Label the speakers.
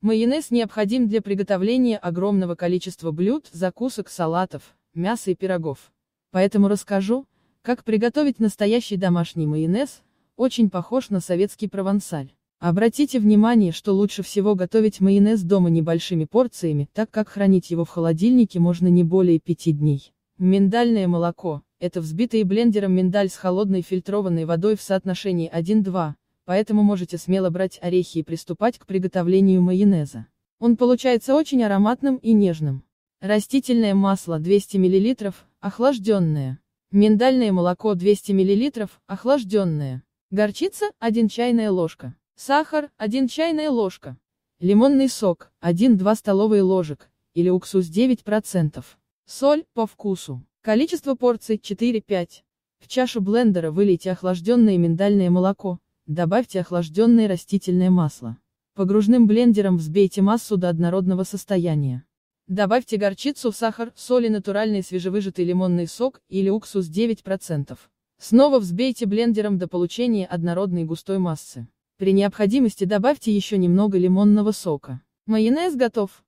Speaker 1: Майонез необходим для приготовления огромного количества блюд, закусок, салатов, мяса и пирогов. Поэтому расскажу, как приготовить настоящий домашний майонез, очень похож на советский провансаль. Обратите внимание, что лучше всего готовить майонез дома небольшими порциями, так как хранить его в холодильнике можно не более 5 дней. Миндальное молоко – это взбитые блендером миндаль с холодной фильтрованной водой в соотношении 1-2 поэтому можете смело брать орехи и приступать к приготовлению майонеза. Он получается очень ароматным и нежным. Растительное масло 200 мл, охлажденное. Миндальное молоко 200 мл, охлажденное. Горчица 1 чайная ложка. Сахар 1 чайная ложка. Лимонный сок 1-2 столовые ложек, или уксус 9%. Соль по вкусу. Количество порций 4-5. В чашу блендера вылейте охлажденное миндальное молоко, Добавьте охлажденное растительное масло. Погружным блендером взбейте массу до однородного состояния. Добавьте горчицу, сахар, соль и натуральный свежевыжатый лимонный сок или уксус 9%. Снова взбейте блендером до получения однородной густой массы. При необходимости добавьте еще немного лимонного сока. Майонез готов.